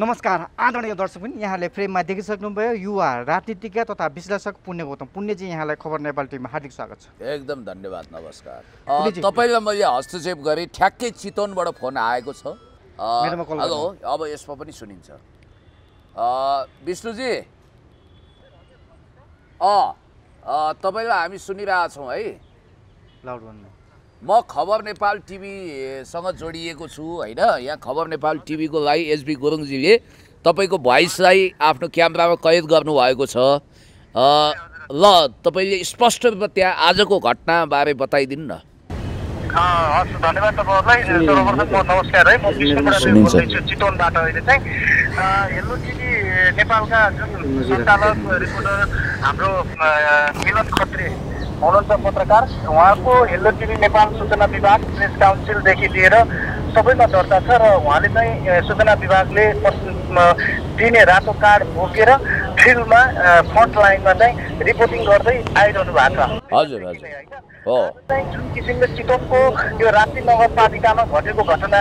नमस्कार आदरणीय दर्शक पनि यहाँले फ्रेममा देखिसक्नुभयो युवा राजनीतिज्ञ तथा विश्लेषक पुण्य गौतम पुण्यजी यहाँलाई खबर नेपाल टिभीमा हार्दिक स्वागत छ एकदम धन्यवाद नमस्कार तपाईँलाई मैले हस्तक्षेप गरेँ ठ्याक्कै चितवनबाट फोन आएको छ हेलो अब यसमा पनि सुनिन्छ विष्णुजी अँ तपाईँलाई हामी सुनिरहेछौँ है लाउड म खबर नेपाल टिभीसँग जोडिएको छु होइन यहाँ खबर नेपाल टिभीको लागि एसबी गुरुङजीले तपाईँको भोइसलाई आफ्नो क्यामेरामा कैद गर्नुभएको छ ल तपाईँले स्पष्ट रूपमा त्यहाँ आजको घटनाबारे बताइदिनु न हस् धन्यवाद तपाईँहरूलाई सर्वप्रथम म नमस्कार है म बोल्दैछु चितवनबाट अहिले चाहिँ हेलो टिभी नेपालका जुन सञ्चालक रिपोर्टर हाम्रो मिलन खत्री हुनुहुन्छ पत्रकार उहाँको हेलो टिभी नेपाल सूचना विभाग प्रेस काउन्सिलदेखि लिएर सबैमा चर्चा छ र उहाँले चाहिँ सूचना विभागले दिने रातो कार्ड बोकेर फिल्डमा फ्रन्ट लाइनमा चाहिँ रिपोर्टिङ गर्दै आइरहनु भएको छ हजुर हजुर चाहिँ जुन किसिमले चितवनको यो राप्ती नगरपालिकामा घटेको घटना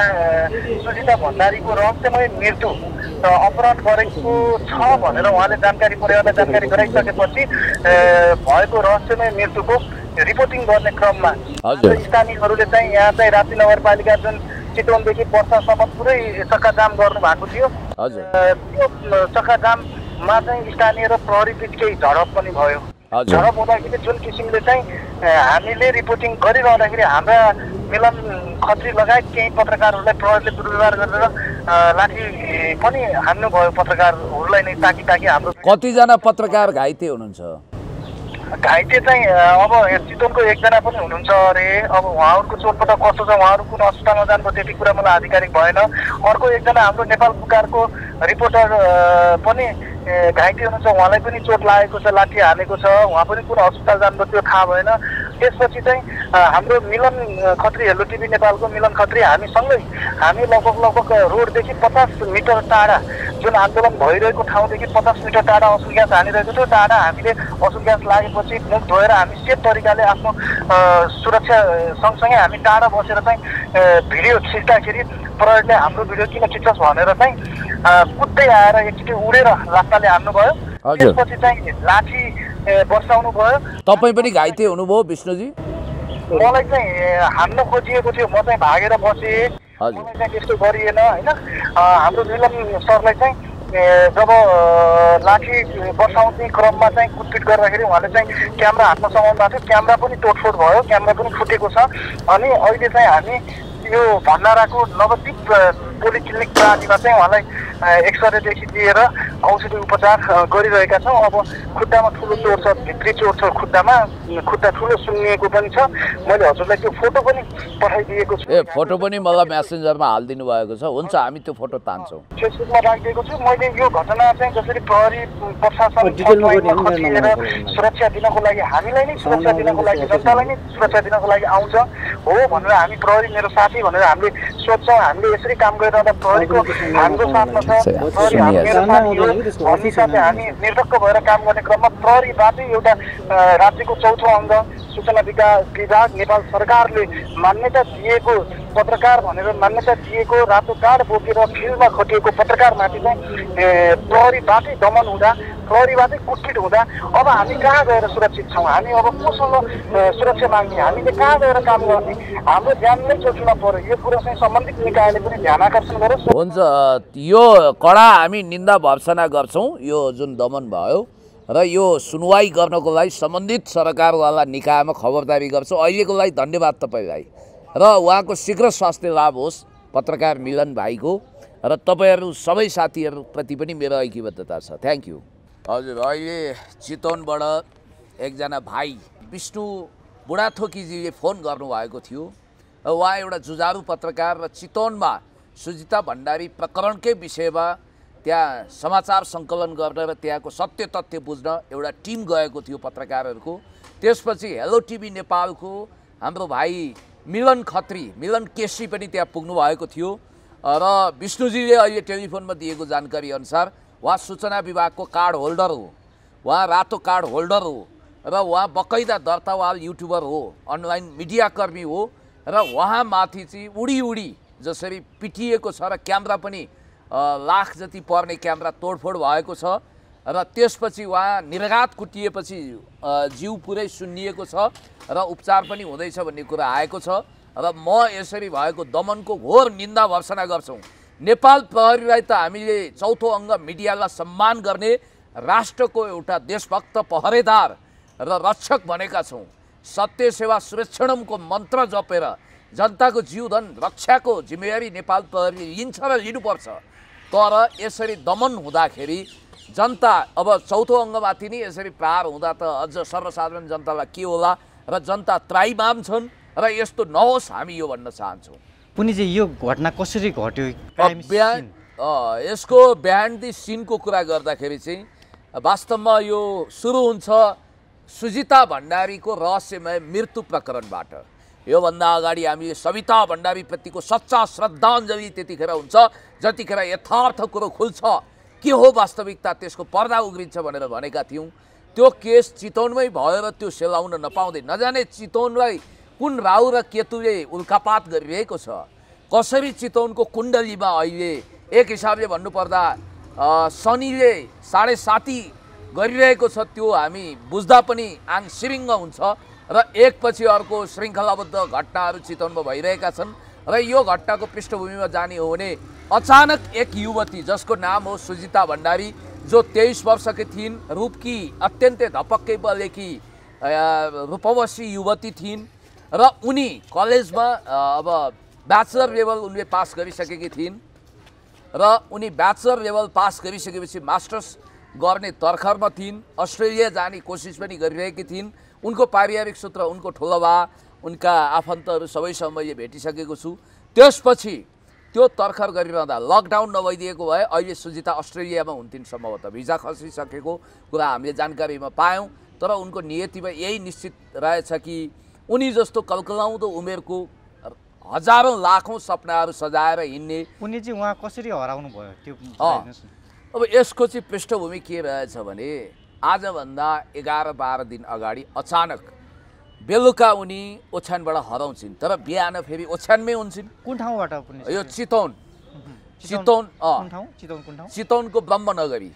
सुजिता भण्डारीको रहस्यमय मृत्यु अपराध गरेको छ भनेर उहाँले जानकारी परिवारलाई जानकारी गराइसकेपछि भएको रहस्यमय मृत्युको रिपोर्टिङ गर्ने क्रममा स्थानीयहरूले चाहिँ यहाँ चाहिँ राप्ती नगरपालिका जुन चितवनदेखि वर्षासम्म पुरै चक्काजाम गर्नु भएको थियो त्यो चक्का चक्काजाममा चाहिँ स्थानीय र प्रहरी बिच केही झडप पनि भयो झडप हुँदाखेरि जुन किसिमले चाहिँ हामीले रिपोर्टिङ गरिरहँदाखेरि हाम्रा मिलन खत्री लगायत केही पत्रकारहरूलाई प्रहरीले दुर्व्यवहार गरेर लाठी पनि हान्नुभयो पत्रकारहरूलाई नै ताकि ताकि हाम्रो कतिजना पत्रकार घाइते हुनुहुन्छ घाइते चाहिँ अब चितवनको एकजना पनि हुनुहुन्छ अरे अब उहाँहरूको चोटपटक कस्तो छ उहाँहरू कुन अस्पतालमा जानुभयो त्यति कुरा मलाई आधिकारिक भएन अर्को एकजना हाम्रो नेपाल पुकारको रिपोर्टर पनि घाइते हुनुहुन्छ उहाँलाई पनि चोट लागेको छ लाठी हालेको छ उहाँ पनि कुन अस्पताल जानुभयो त्यो थाहा भएन त्यसपछि चाहिँ हाम्रो मिलन खत्री हेलो टिभी नेपालको मिलन खत्री हामीसँगै हामी लगभग लगभग रोडदेखि पचास मिटर टाढा जुन आन्दोलन भइरहेको ठाउँदेखि पचास मिटर टाढा असुल ग्यास हानिरहेको थियो टाढा हामीले असुल ग्यास लागेपछि मुख धोएर हामी सेफ तरिकाले आफ्नो सुरक्षा सँगसँगै हामी टाढा बसेर चाहिँ भिडियो खिच्दाखेरि प्रहरीले हाम्रो भिडियो किन खिच्छस् भनेर चाहिँ कुद्दै आएर एकचोटि उडेर रास्ताले हान्नुभयो त्यसपछि चाहिँ लाठी बर्साउनु भयो तपाईँ पनि घाइते हुनुभयो विष्णुजी मलाई चाहिँ हान्न खोजिएको थियो म चाहिँ भागेर बसेँ मलाई चाहिँ त्यस्तो गरिएन होइन हाम्रो निलम सरलाई चाहिँ जब लाठी बसाउने क्रममा चाहिँ कुटपिट गर्दाखेरि उहाँले चाहिँ क्यामरा हातमा समाउनु भएको थियो क्यामरा पनि तोडफोड भयो क्यामेरा पनि फुटेको छ अनि अहिले चाहिँ हामी यो भण्डाराको नवदीप पोलिक्लिनिक प्रणालीमा चाहिँ उहाँलाई एक्सरेदेखि लिएर औषधि उपचार गरिरहेका छौँ अब खुट्टामा ठुलो चोट छ भित्री चोट छ खुट्टामा खुट्टा ठुलो सुन्निएको पनि छ मैले हजुरलाई त्यो फोटो पनि पठाइदिएको छु ए फोटो पनि मलाई म्यासेन्जरमा हालिदिनु भएको छ हुन्छ हामी त्यो फोटो तान्छौँ फेसबुकमा राखिदिएको छु मैले यो घटना चाहिँ जसरी प्रहरी प्रशासन सुरक्षा दिनको लागि हामीलाई नै सुरक्षा दिनको लागि जनतालाई नै सुरक्षा दिनको लागि आउँछ हो भनेर हामी प्रहरी मेरो साथी भनेर हामीले सोध्छौँ हामीले यसरी काम गरेर गरिरहँदा प्रहरीको हाम्रो साथमा छ प्रहरी हामी मेरो साथी हो भन्ने हामी निर्धक्क भएर काम गर्ने क्रममा प्रहरीबाटै एउटा राज्यको चौथो अङ्ग सूचना विकास विभाग नेपाल सरकारले मान्यता दिएको पत्रकार भनेर मान्यता दिएको रातो कार्ड बोकेर फिल्डमा खटिएको पत्रकारमाथि चाहिँ प्रहरीबाटै दमन हुँदा प्रहरीबाटै कुटकिट हुँदा अब हामी कहाँ गएर सुरक्षित छौँ हामी अब कोसँग सुरक्षा माग्ने हामीले कहाँ गएर काम गर्ने हाम्रो ज्यान नै चोटमा पऱ्यो यो कुरो चाहिँ सम्बन्धित निकायले पनि ध्यान आकर्षण गरोस् हुन्छ यो कडा हामी निन्दा भर्सना गर्छौँ यो जुन दमन भयो र यो सुनवाई गर्नको लागि सम्बन्धित सरकारवाला निकायमा खबरदारी गर्छौँ अहिलेको लागि धन्यवाद तपाईँलाई र उहाँको शीघ्र स्वास्थ्य लाभ होस् पत्रकार मिलन भाइको र तपाईँहरू सबै साथीहरूप्रति पनि मेरो ऐक्यबद्धता छ थ्याङ्क यू हजुर अहिले चितवनबाट एकजना भाइ विष्णु बुढाथोकीजीले फोन गर्नुभएको थियो र उहाँ एउटा जुजारु पत्रकार र चितवनमा सुजिता भण्डारी प्रकरणकै विषयमा त्यहाँ समाचार सङ्कलन गर्न र त्यहाँको सत्य तथ्य बुझ्न एउटा टिम गएको थियो पत्रकारहरूको त्यसपछि हेलो टिभी नेपालको हाम्रो भाइ मिलन खत्री मिलन केसी पनि त्यहाँ पुग्नु भएको थियो र विष्णुजीले अहिले टेलिफोनमा दिएको जानकारी अनुसार उहाँ सूचना विभागको कार्ड होल्डर हो उहाँ रातो कार्ड होल्डर हो र उहाँ बकैदा दर्तावाल युट्युबर हो अनलाइन मिडियाकर्मी हो र उहाँमाथि चाहिँ उडी उडी जसरी पिटिएको छ र क्यामरा पनि लाख जति पर्ने क्यामरा तोडफोड भएको छ र त्यसपछि उहाँ निर्घात कुटिएपछि जिउ पुरै सुन्निएको छ र उपचार पनि हुँदैछ भन्ने कुरा आएको छ र म यसरी भएको दमनको घोर निन्दा भर्सना गर्छौँ नेपाल प्रहरीलाई त हामीले चौथो अङ्ग मिडियालाई सम्मान गर्ने राष्ट्रको एउटा देशभक्त पहरेदार र रक्षक भनेका छौँ सत्य सेवा सुरक्षणमको मन्त्र जपेर जनताको जीवधन रक्षाको जिम्मेवारी नेपाल प्रहरीले लिन्छ र लिनुपर्छ तर यसरी दमन हुँदाखेरि जनता अब चौथो अङ्गमाथि नै यसरी प्रहार हुँदा त अझ सर्वसाधारण जनतालाई के होला र जनता त्राइमाम छन् र यस्तो नहोस् हामी यो भन्न चाहन्छौँ पुनिजी यो घटना कसरी घट्यो बिहान यसको बिहान दि सिनको कुरा गर्दाखेरि चाहिँ वास्तवमा यो सुरु हुन्छ सुजिता भण्डारीको रहस्यमय मृत्यु प्रकरणबाट योभन्दा अगाडि हामी सविता भण्डारीप्रतिको सच्चा श्रद्धाञ्जली त्यतिखेर हुन्छ जतिखेर यथार्थ कुरो खुल्छ के हो वास्तविकता त्यसको पर्दा उग्रिन्छ भनेर भनेका थियौँ त्यो केस चितौनमै भएर त्यो सेलाउन नपाउँदै नजाने चितौनलाई कुन राहु र केतुले उल्कापात गरिरहेको छ कसरी चितौनको कुण्डलीमा अहिले एक हिसाबले भन्नुपर्दा शनिले साढे साती गरिरहेको छ त्यो हामी बुझ्दा पनि आङ सिरिङ्ग हुन्छ र एकपछि अर्को श्रृङ्खलाबद्ध घटनाहरू चितौनमा भइरहेका छन् र यो घटनाको पृष्ठभूमिमा जाने हो भने अचानक एक युवती जसको नाम हो सुजिता भण्डारी जो तेइस वर्षकी थिइन् रूपकी अत्यन्तै धपक्कै बलेकी रूपवशी युवती थिइन् र उनी कलेजमा अब ब्याचलर लेभल उनले पास गरिसकेकी थिइन् र उनी ब्याचलर लेभल पास गरिसकेपछि मास्टर्स गर्ने तर्खरमा थिइन् अस्ट्रेलिया जाने कोसिस पनि गरिरहेकी थिइन् उनको पारिवारिक सूत्र उनको ठुलो बा उनका आफन्तहरू सबैसँग मैले भेटिसकेको छु त्यसपछि त्यो तर्खर गरिरहँदा लकडाउन नभइदिएको भए अहिले सुजिता अस्ट्रेलियामा हुन्थिन् सम्भवतः भिजा खसिसकेको कुरा हामीले जानकारीमा पायौँ तर उनको नियतिमा यही निश्चित रहेछ कि उनी जस्तो कल्कलाउँदो उमेरको हजारौँ लाखौँ सपनाहरू सजाएर हिँड्ने उनी चाहिँ उहाँ कसरी हराउनु भयो त्यो अब यसको चाहिँ पृष्ठभूमि के रहेछ भने आजभन्दा एघार बाह्र दिन अगाडि अचानक बेलुका उनी ओछ्यानबाट हराउँछिन् तर बिहान फेरि ओछ्यानमै हुन्छन् कुन ठाउँबाट यो चितौन चितौन चितौनको ब्रह्मनगरी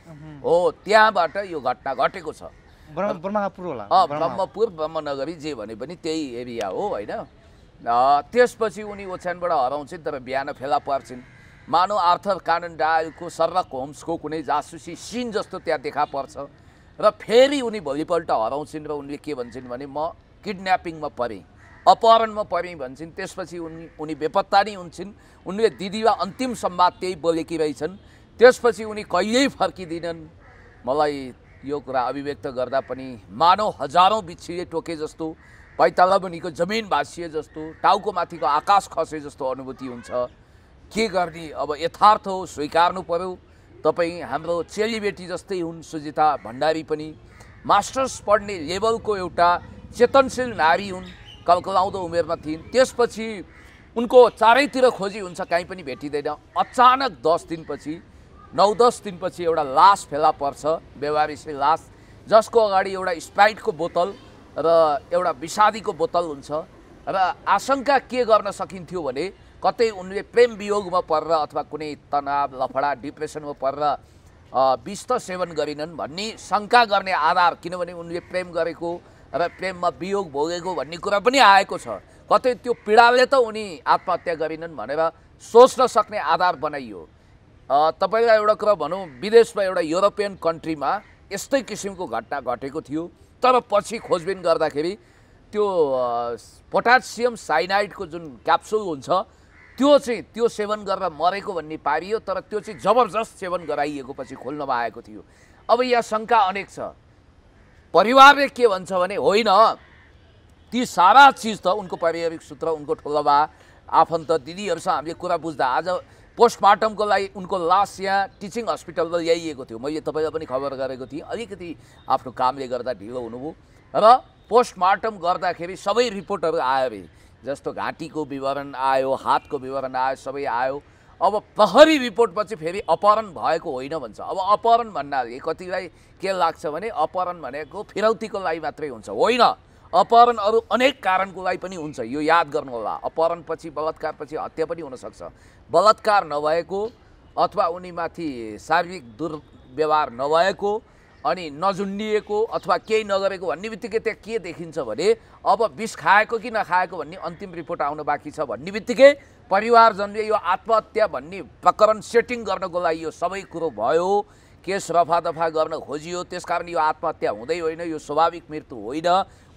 हो त्यहाँबाट यो घटना घटेको छ ब्रह्मपुर ब्रह्मनगरी जे भने पनि त्यही एरिया हो होइन त्यसपछि उनी ओछ्यानबाट हराउँछिन् तर बिहान फेला पार्छिन् मानव आर्थर कानन डायलको सर्वक होम्सको कुनै जासुसी सिन जस्तो त्यहाँ देखा पर्छ र फेरि उनी भोलिपल्ट हराउँछिन् र उनले के भन्छन् भने म किडन्यापिङमा परेँ अपहरणमा परेँ भन्छन् त्यसपछि उन उनी बेपत्ता नै हुन्छन् उनले दिदी वा अन्तिम संवाद त्यही बोलेकी रहेछन् त्यसपछि उनी कहिल्यै फर्किँदैनन् मलाई यो कुरा अभिव्यक्त गर्दा पनि मानव हजारौँ बिच्छीले टोके जस्तो पैतालब जमिन भाँसिए जस्तो टाउको माथिको आकाश खसे जस्तो अनुभूति हुन्छ के गर्ने अब यथार्थ हो स्वीकार्नु पऱ्यो तपाईँ हाम्रो चेलीबेटी जस्तै हुन् सुजिता भण्डारी पनि मास्टर्स पढ्ने लेभलको एउटा चेतनशील नारी हुन् कलकलाउँदो उमेरमा थिइन् त्यसपछि उनको चारैतिर खोजी हुन्छ काहीँ पनि भेटिँदैन अचानक दस दिनपछि नौ दस दिनपछि एउटा लास फेला पर्छ व्यवहारिसी लास जसको अगाडि एउटा स्पाइटको बोतल र एउटा विषादीको बोतल हुन्छ र आशङ्का के गर्न सकिन्थ्यो भने कतै उनले प्रेम वियोगमा परेर अथवा कुनै तनाव लफडा डिप्रेसनमा परेर विष त सेवन गरिनन् भन्ने शङ्का गर्ने आधार किनभने उनले प्रेम गरेको र प्रेममा वियोग भोगेको भन्ने कुरा पनि आएको छ कतै त्यो पीडाले त उनी आत्महत्या गरिनन् भनेर सोच्न सक्ने आधार बनाइयो तपाईँलाई एउटा कुरा भनौँ विदेशमा एउटा युरोपियन कन्ट्रीमा यस्तै किसिमको घटना घटेको थियो तर पछि खोजबिन गर्दाखेरि त्यो पोटासियम साइनाइडको जुन क्याप्सुल हुन्छ त्यो चाहिँ त्यो सेवन गरेर मरेको भन्ने पारियो तर त्यो चाहिँ जबरजस्त सेवन गराइएको पछि खोल्नमा आएको थियो अब यहाँ शङ्का अनेक छ परिवारले के भन्छ भने होइन ती सारा चिज त उनको पारिवारिक सूत्र उनको ठोलबा आफन्त दिदीहरूसँग हामीले कुरा बुझ्दा आज पोस्टमार्टमको लागि उनको लास यहाँ टिचिङ हस्पिटलमा ल्याइएको थियो मैले तपाईँलाई पनि खबर गरेको थिएँ अलिकति आफ्नो कामले गर्दा ढिलो हुनुभयो र पोस्टमार्टम गर्दाखेरि सबै रिपोर्टहरू आयो अरे जस्तो घाँटीको विवरण आयो हातको विवरण आयो सबै आयो अब प्रहरी रिपोर्टपछि फेरि अपहरण भएको होइन भन्छ अब अपहरण भन्नाले कतिलाई के लाग्छ भने अपहरण भनेको फिरौतीको लागि मात्रै हुन्छ होइन अपहरण अरू अनेक कारणको लागि पनि हुन्छ यो याद गर्नुहोला अपहरणपछि बलात्कारपछि हत्या पनि हुनसक्छ बलात्कार नभएको अथवा उनीमाथि शारीरिक दुर्व्यवहार नभएको अनि नजुन्डिएको अथवा केही नगरेको भन्ने बित्तिकै त्यहाँ के देखिन्छ भने अब विष खाएको कि नखाएको भन्ने अन्तिम रिपोर्ट आउन बाँकी छ भन्ने बित्तिकै परिवारजनले यो आत्महत्या भन्ने प्रकरण सेटिङ गर्नको लागि यो सबै कुरो भयो केस रफा दफा गर्न खोजियो त्यसकारण यो आत्महत्या हुँदै होइन यो स्वाभाविक मृत्यु होइन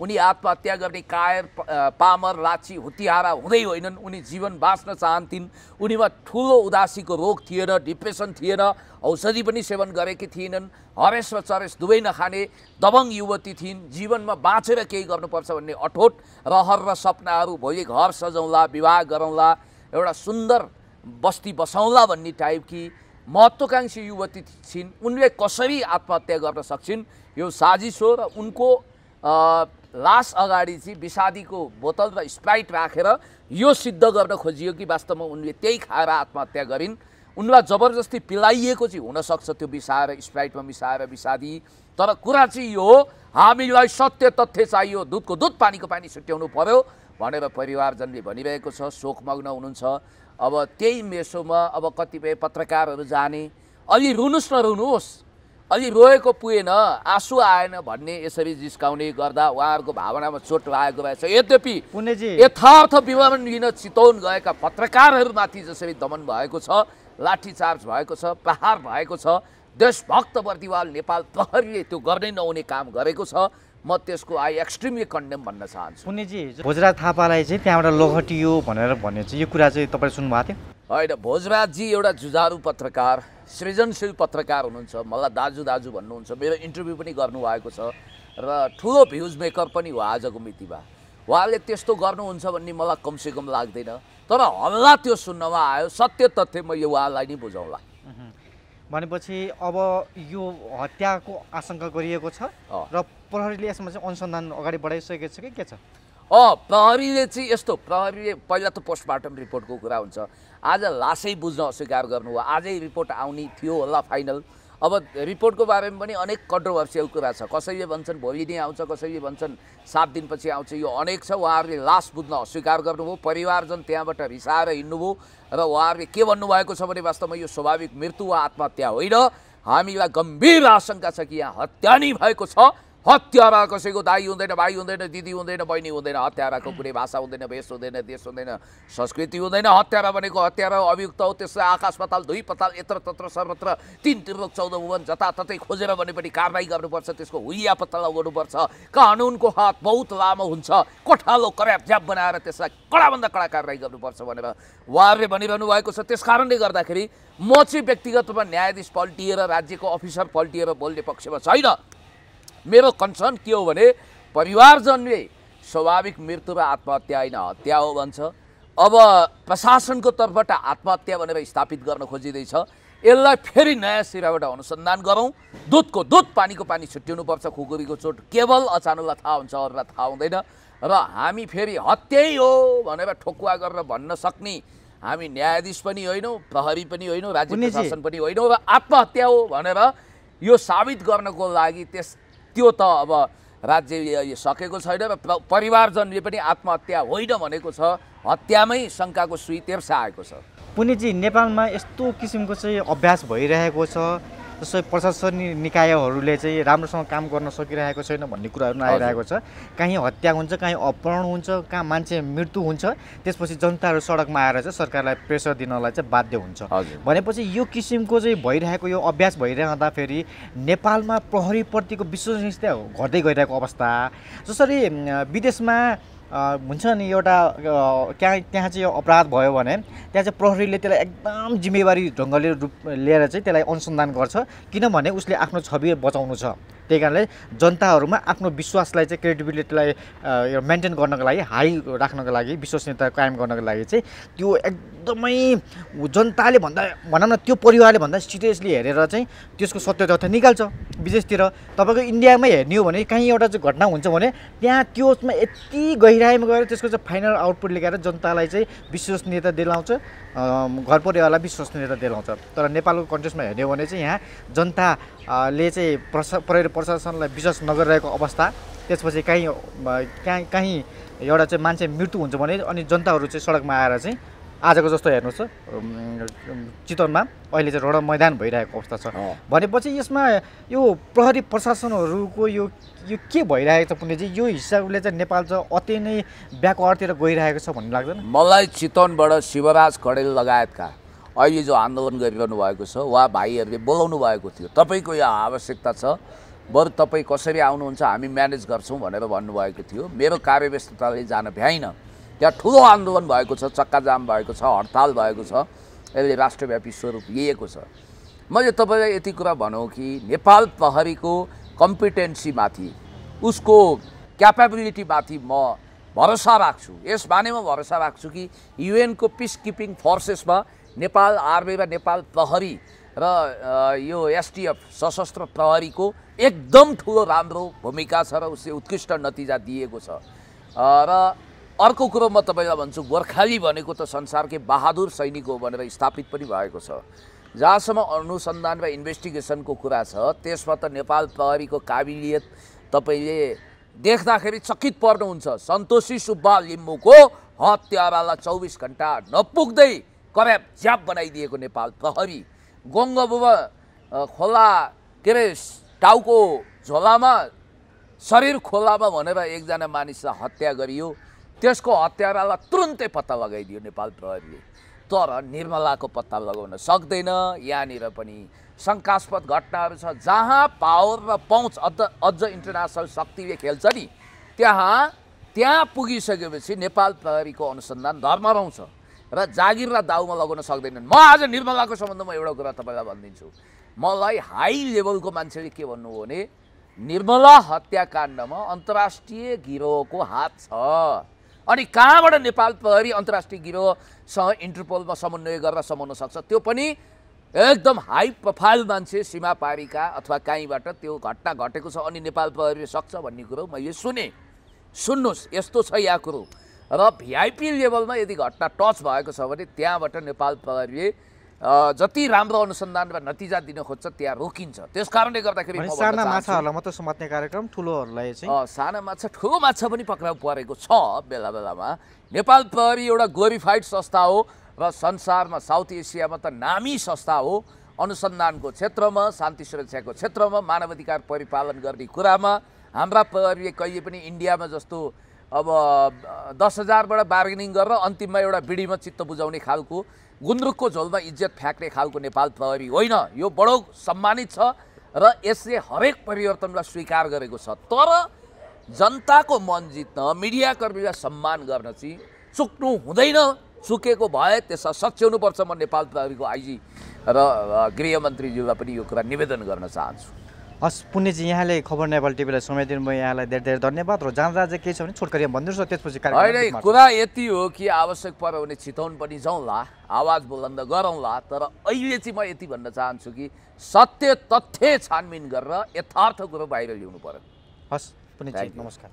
उनी आत्महत्या गर्ने कायर पामर लाची हुतिहारा हुँदै होइनन् उनी जीवन बाँच्न चाहन्थिन् उनीमा ठुलो उदासीको रोग थिएन डिप्रेसन थिएन औषधि पनि सेवन गरेकी थिएनन् हरेस र चरेस दुवै नखाने दबङ युवती थिइन् जीवनमा बाँचेर केही गर्नुपर्छ भन्ने अठोट रहर र सपनाहरू भोलि घर सजाउँला विवाह गरौँला एउटा सुन्दर बस्ती बसाउँला भन्ने टाइपकी महत्त्वकाङ्क्षी युवती छिन् उनले कसरी आत्महत्या गर्न सक्छिन् यो साजिस हो र उनको लास अगाडि चाहिँ विषादीको बोतल र स्प्राइट राखेर यो सिद्ध गर्न खोजियो कि वास्तवमा उनले त्यही खाएर आत्महत्या गरिन् उनलाई जबरजस्ती पिलाइएको चाहिँ हुनसक्छ त्यो मिसाएर स्प्राइटमा मिसाएर विषादी तर कुरा चाहिँ यो हो हामीलाई सत्य तथ्य चाहियो दुधको दुध पानीको पानी छुट्याउनु पर्यो भनेर परिवारजनले भनिरहेको छ शोकमग्न हुनुहुन्छ अब त्यही मेसोमा अब कतिपय पत्रकारहरू जाने अलि रुनुहोस् न रुनुहोस् अलि रोएको पुगेन आँसु आएन भन्ने यसरी जिस्काउने गर्दा उहाँहरूको भावनामा चोट लागेको भएछ यद्यपि यथार्थ विवरण लिन चितौन गएका पत्रकारहरूमाथि जसरी दमन भएको छ लाठीचार्ज भएको छ प्रहार भएको छ देशभक्त बर्दिवाल नेपाल प्रहरीले त्यो गर्नै नहुने काम गरेको छ म त्यसको आई एक्सट्रिमली कन्डेम भन्न चाहन्छु पुण्यजी भोजराज थापालाई चाहिँ त्यहाँबाट लोहटियो भनेर भन्ने चाहिँ यो कुरा चाहिँ तपाईँ सुन्नुभएको थियो होइन भोजराजजी एउटा जुझारु पत्रकार सृजनशील पत्रकार हुनुहुन्छ मलाई दाजु दाजु भन्नुहुन्छ मेरो इन्टरभ्यू पनि गर्नुभएको छ र ठुलो भ्युज मेकर पनि हो आजको मितिमा उहाँले त्यस्तो गर्नुहुन्छ भन्ने मलाई कमसेकम लाग्दैन तर हल्ला त्यो सुन्नमा आयो सत्य तथ्य म यो उहाँलाई नै बुझाउँला भनेपछि अब यो हत्याको आशंका गरिएको छ र प्रहरीले यसमा चाहिँ अनुसन्धान अगाडि बढाइसकेको छ कि के छ अँ प्रहरीले चाहिँ यस्तो प्रहरीले पहिला त पोस्टमार्टम रिपोर्टको कुरा हुन्छ आज लासै बुझ्न अस्वीकार गर्नु हो आजै रिपोर्ट आउने थियो होला फाइनल अब रिपोर्टको बारेमा पनि अनेक कन्ट्रोभर्सियल कुरा छ कसैले भन्छन् भोलि नै आउँछ कसैले भन्छन् सात दिनपछि आउँछ यो अनेक छ उहाँहरूले लास बुझ्न अस्वीकार गर्नुभयो परिवारजन त्यहाँबाट रिसाएर हिँड्नुभयो र उहाँहरूले के भन्नुभएको छ भने वास्तवमा यो स्वाभाविक मृत्यु वा आत्महत्या होइन हामीलाई गम्भीर आशङ्का छ कि यहाँ हत्या नै भएको छ हत्यारा कसैको दाई हुँदैन भाइ हुँदैन दिदी हुँदैन बहिनी हुँदैन हत्याराको कुनै भाषा हुँदैन भेष हुँदैन देश हुँदैन संस्कृति हुँदैन हत्यारा भनेको हत्यारा अभियुक्त हो त्यसलाई आकाश पताल दुई पताल यत्र तत्र सर्वत्र तिन त्रिलोक चौध भुवन जताततै खोजेर भने पनि कारवाही गर्नुपर्छ त्यसको हुइया पत्ता लगाउनुपर्छ कानुनको हात बहुत लामो हुन्छ कोठालो झ्याप बनाएर त्यसलाई कडाभन्दा कडा कारवाही गर्नुपर्छ भनेर उहाँहरूले भनिरहनु भएको छ त्यस कारणले गर्दाखेरि म चाहिँ व्यक्तिगत रूपमा न्यायाधीश पल्टिएर राज्यको अफिसर पल्टिएर बोल्ने पक्षमा छैन मेरो कन्सर्न के हो भने परिवारजनले स्वाभाविक मृत्यु र आत्महत्या होइन हत्या हो भन्छ अब प्रशासनको तर्फबाट आत्महत्या भनेर स्थापित गर्न खोजिँदैछ यसलाई फेरि नयाँ सिराबाट अनुसन्धान गरौँ दुधको दुध पानीको पानी छुट्याउनुपर्छ खुकुरीको चोट केवल अचानकलाई थाहा हुन्छ अरूलाई थाहा हुँदैन र हामी फेरि हत्यै हो भनेर ठोकुवा गरेर भन्न सक्ने हामी न्यायाधीश पनि होइनौँ प्रहरी पनि होइनौँ राज्य प्रशासन पनि होइनौँ र आत्महत्या हो भनेर यो साबित गर्नको लागि त्यस त्यो त अब राज्यले सकेको छैन परिवारजनले पनि आत्महत्या होइन भनेको छ हत्यामै शङ्काको सुई तेर्सा आएको छ पुनिजी नेपालमा यस्तो किसिमको चाहिँ अभ्यास भइरहेको छ जस्तै प्रशासनिक निकायहरूले चाहिँ राम्रोसँग काम गर्न सकिरहेको छैन भन्ने कुराहरू आइरहेको छ कहीँ हत्या हुन्छ कहीँ अपहरण हुन्छ कहाँ मान्छे मृत्यु हुन्छ त्यसपछि जनताहरू सडकमा आएर चाहिँ सरकारलाई प्रेसर दिनलाई चाहिँ बाध्य हुन्छ भनेपछि यो किसिमको चाहिँ भइरहेको यो अभ्यास भइरहँदा फेरि नेपालमा प्रहरीप्रतिको विश्वसनीयता घट्दै गइरहेको अवस्था जसरी विदेशमा हुन्छ नि एउटा त्यहाँ त्यहाँ चाहिँ अपराध भयो भने त्यहाँ चाहिँ प्रहरीले त्यसलाई एकदम जिम्मेवारी ढङ्गले रूप लिएर चाहिँ त्यसलाई अनुसन्धान गर्छ किनभने उसले आफ्नो छवि बचाउनु छ त्यही कारणले जनताहरूमा आफ्नो विश्वासलाई चाहिँ क्रेडिबिलिटीलाई मेन्टेन गर्नको लागि हाई राख्नको लागि विश्वसनीयता कायम गर्नको लागि चाहिँ त्यो एकदमै जनताले भन्दा भनौँ न त्यो परिवारले भन्दा सिरियसली हेरेर चाहिँ त्यसको सत्य तथ्य निकाल्छ विदेशतिर तपाईँको इन्डियामै हेर्ने हो भने कहीँ एउटा चाहिँ घटना हुन्छ भने त्यहाँ त्यसमा यति गहिराइमा गएर त्यसको चाहिँ फाइनल आउटपुट लेखाएर जनतालाई चाहिँ विश्वसनीयता दिलाउँछ घर परिवारलाई विश्वसनीयता दिलाउँछ तर नेपालको कन्ट्रेस्टमा हेर्ने भने चाहिँ यहाँ जनताले चाहिँ प्रशा प्रशासनलाई विश्वास नगरिरहेको अवस्था त्यसपछि काहीँ काहीँ एउटा चाहिँ मान्छे मृत्यु हुन्छ भने अनि जनताहरू चाहिँ सडकमा आएर चाहिँ आजको जस्तो हेर्नुहोस् चितवनमा अहिले चाहिँ रण मैदान भइरहेको अवस्था छ भनेपछि यसमा यो प्रहरी प्रशासनहरूको यो यो के भइरहेको छ पुण्यजी यो हिसाबले चाहिँ नेपाल चाहिँ अति नै व्याकरतिर गइरहेको छ भन्ने लाग्दैन मलाई चितवनबाट शिवराज खडेल लगायतका अहिले जो आन्दोलन गरिरहनु भएको छ वा भाइहरूले बोलाउनु भएको थियो तपाईँको यहाँ आवश्यकता छ बरु तपाईँ कसरी आउनुहुन्छ हामी म्यानेज गर्छौँ भनेर भन्नुभएको थियो मेरो कार्यव्यस्तताले जान भ्याइन त्यहाँ ठुलो आन्दोलन भएको छ चक्का जाम भएको छ हडताल भएको छ यसले राष्ट्रव्यापी स्वरूप लिएको छ मैले तपाईँलाई यति कुरा भनौँ कि नेपाल प्रहरीको कम्पिटेन्सीमाथि उसको क्यापेबिलिटीमाथि म भरोसा राख्छु यस म भरोसा राख्छु कि युएनको पिस किपिङ फोर्सेसमा नेपाल आर्मी र नेपाल प्रहरी र यो एसटिएफ सशस्त्र प्रहरीको एकदम ठुलो राम्रो भूमिका छ र उसले उत्कृष्ट नतिजा दिएको छ र अर्को कुरो म तपाईँलाई भन्छु गोर्खाली भनेको त संसारकै बहादुर सैनिक हो भनेर स्थापित पनि भएको छ जहाँसम्म अनुसन्धान र इन्भेस्टिगेसनको कुरा छ त्यसमा त नेपाल प्रहरीको काबिलियत तपाईँले देख्दाखेरि चकित पर्नुहुन्छ सन्तोषी सुब्बा लिम्बूको हत्यारालाई चौबिस घन्टा नपुग्दै कर्याप ज्याप बनाइदिएको नेपाल प्रहरी गङ्गबुबा खोला के अरे टाउको झोलामा शरीर खोलामा भनेर एकजना मानिसलाई हत्या गरियो त्यसको हत्यारालाई तुरुन्तै पत्ता लगाइदियो नेपाल प्रहरीले तर निर्मलाको पत्ता लगाउन सक्दैन यहाँनिर पनि शङ्कास्पद घटनाहरू छ जहाँ पावर र पहुँच अझ अझ इन्टरनेसनल शक्तिले खेल्छ नि त्यहाँ त्यहाँ पुगिसकेपछि नेपाल प्रहरीको अनुसन्धान धर्मराउँछ र जागिर र दाउमा लगाउन सक्दैनन् म आज निर्मलाको सम्बन्धमा एउटा कुरा तपाईँलाई भनिदिन्छु मलाई हाई लेभलको मान्छेले के भन्नु हो भने निर्मला हत्याकाण्डमा अन्तर्राष्ट्रिय गिरोहको हात छ अनि कहाँबाट नेपाल प्रहरी अन्तर्राष्ट्रिय गिरोहसँग इन्टरपोलमा समन्वय गरेर समाउन सक्छ त्यो पनि एकदम हाई प्रोफाइल मान्छे सीमा पारीका अथवा काहीँबाट त्यो घटना घटेको छ अनि नेपाल प्रहरीले सक्छ भन्ने कुरो मैले सुने सुन्नुहोस् यस्तो छ या कुरो र भिआइपी लेभलमा यदि घटना टच भएको छ भने त्यहाँबाट नेपाल प्रहरीले जति राम्रो अनुसन्धानमा नतिजा दिन खोज्छ त्यहाँ रोकिन्छ त्यस कारणले गर्दाखेरि साना माछाहरूलाई मात्र समात्ने कार्यक्रम ठुलोहरूलाई चाहिँ साना माछा ठुलो माछा पनि पक्राउ परेको छ बेला बेलामा नेपाल प्रहरी एउटा ग्लोरिफाइड संस्था हो र संसारमा साउथ एसियामा त नामी संस्था हो अनुसन्धानको क्षेत्रमा शान्ति सुरक्षाको क्षेत्रमा मानवाधिकार परिपालन गर्ने कुरामा हाम्रा प्रहरीले कहिले पनि इन्डियामा जस्तो अब दस हजारबाट बार्गेनिङ गरेर अन्तिममा एउटा बिडीमा चित्त बुझाउने खालको गुन्द्रुकको झोलमा इज्जत फ्याँक्ने खालको नेपाल प्रहरी होइन यो बडो सम्मानित छ र यसले हरेक परिवर्तनलाई स्वीकार गरेको छ तर जनताको मन जित्न मिडियाकर्मीलाई सम्मान गर्न चाहिँ चुक्नु हुँदैन चुकेको भए त्यसलाई सच्याउनुपर्छ म नेपाल प्रहरीको आइजी र गृहमन्त्रीज्यूलाई पनि यो कुरा निवेदन गर्न चाहन्छु हस् पुण्यजी यहाँले खबर नेपाल टिभीलाई समय दिनुभयो यहाँलाई धेरै धेरै धन्यवाद र जाँदा चाहिँ के छ भने छोटकरी भनिदिनुहोस् न त्यसपछि होइन कुरा यति हो कि आवश्यक पऱ्यो भने छिताउन पनि जाउँला आवाज बुलन्द गरौँला तर अहिले चाहिँ म यति भन्न चाहन्छु कि सत्य तथ्य छानबिन गरेर यथार्थ कुरो बाहिर ल्याउनु पऱ्यो हस् पुण्यजी नमस्कार